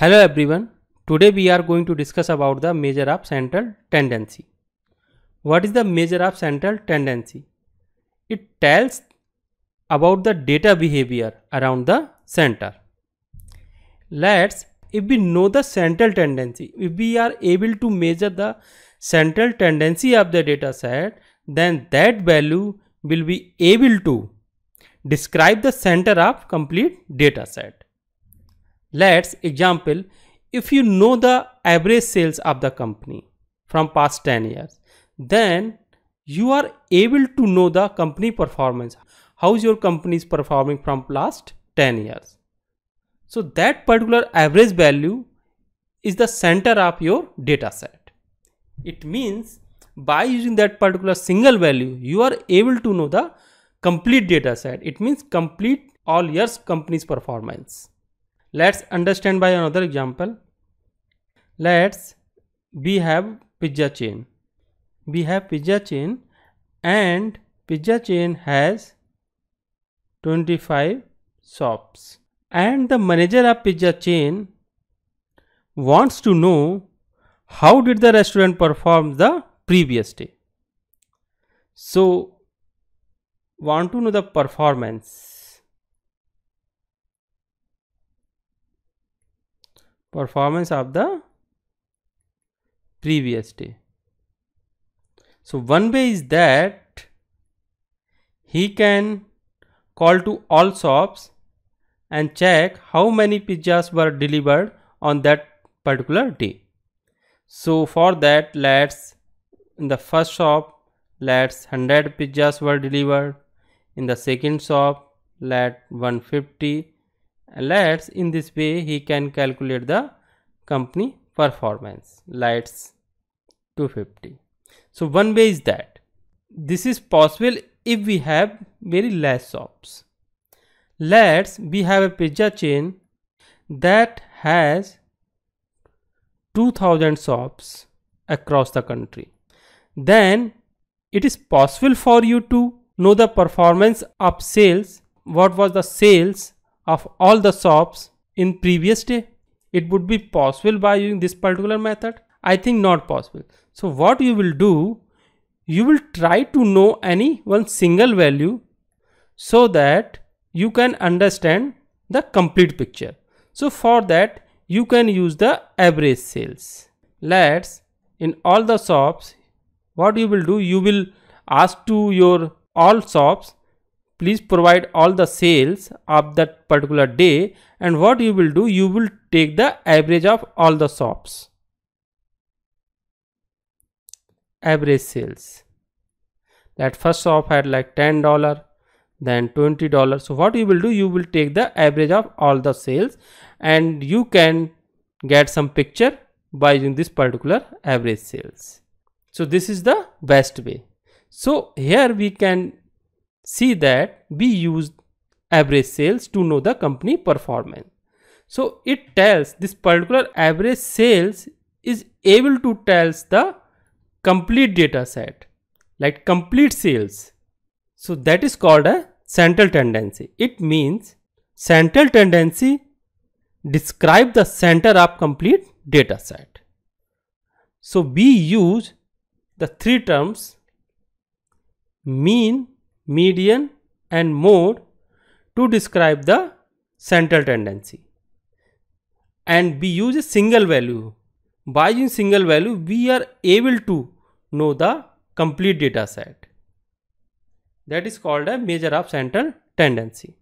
Hello everyone. Today we are going to discuss about the measure of central tendency. What is the measure of central tendency? It tells about the data behavior around the center. Let's if we know the central tendency, if we are able to measure the central tendency of the data set, then that value will be able to describe the center of complete data set. Let's example, if you know the average sales of the company from past 10 years, then you are able to know the company performance. How is your company is performing from last 10 years? So that particular average value is the center of your data set. It means by using that particular single value, you are able to know the complete data set. It means complete all years company's performance. Let's understand by another example. Let's we have pizza chain. We have pizza chain and pizza chain has 25 shops and the manager of pizza chain wants to know how did the restaurant perform the previous day. So want to know the performance performance of the previous day. So one way is that he can call to all shops and check how many pizzas were delivered on that particular day. So for that let's in the first shop let's 100 pizzas were delivered in the second shop let 150 let's in this way he can calculate the company performance let's 250 so one way is that this is possible if we have very less shops let's we have a pizza chain that has 2000 shops across the country then it is possible for you to know the performance of sales what was the sales of all the shops in previous day? It would be possible by using this particular method? I think not possible. So what you will do, you will try to know any one single value so that you can understand the complete picture. So for that, you can use the average sales. Let's in all the shops, what you will do, you will ask to your all shops please provide all the sales of that particular day and what you will do you will take the average of all the shops average sales that first shop had like 10 dollar then 20 dollar so what you will do you will take the average of all the sales and you can get some picture by using this particular average sales so this is the best way so here we can see that we use average sales to know the company performance. So it tells this particular average sales is able to tells the complete data set like complete sales. So that is called a central tendency. It means central tendency describe the center of complete data set. So we use the three terms mean, median and mode to describe the central tendency. And we use a single value. By using single value, we are able to know the complete data set. That is called a measure of central tendency.